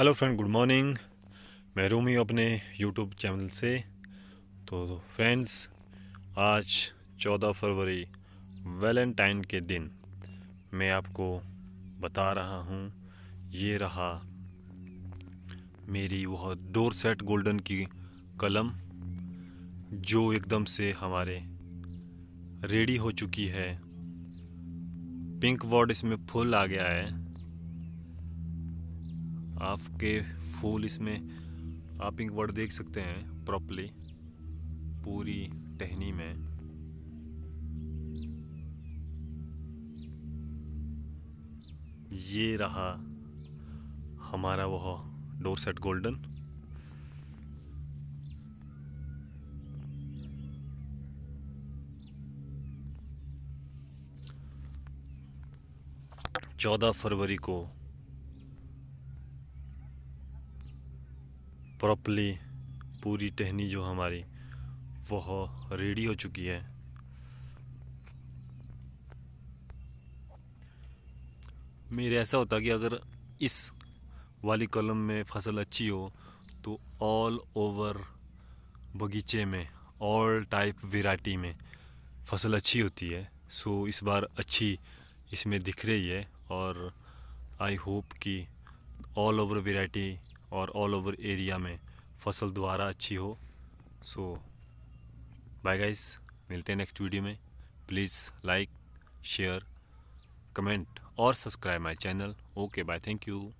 hello friend good morning मैं रूमी अपने YouTube channel से तो फ्रेंड्स आज 14 फरवरी वैलेंटाइन के दिन मैं आपको बता रहा हूँ ये रहा मेरी वह डोर सेट गोल्डन की कलम जो एकदम से हमारे रेडी हो चुकी है पिंक वर्ड इसमें फुल आ गया है आपके फूल इसमें आप इंक वर्ड देख सकते हैं प्रॉपरली पूरी टहनी में ये रहा हमारा वह डोरसेट गोल्डन चौदह फरवरी को प्रॉपरली पूरी टहनी जो हमारी वह रेडी हो चुकी है मेरे ऐसा होता कि अगर इस वाली कलम में फसल अच्छी हो तो ऑल ओवर बगीचे में ऑल टाइप वेराइटी में फसल अच्छी होती है सो इस बार अच्छी इसमें दिख रही है और आई होप कि ऑल ओवर वेराइटी और ऑल ओवर एरिया में फसल दोबारा अच्छी हो सो बाय गाइस मिलते हैं नेक्स्ट वीडियो में प्लीज़ लाइक शेयर कमेंट और subscribe my channel okay bye thank you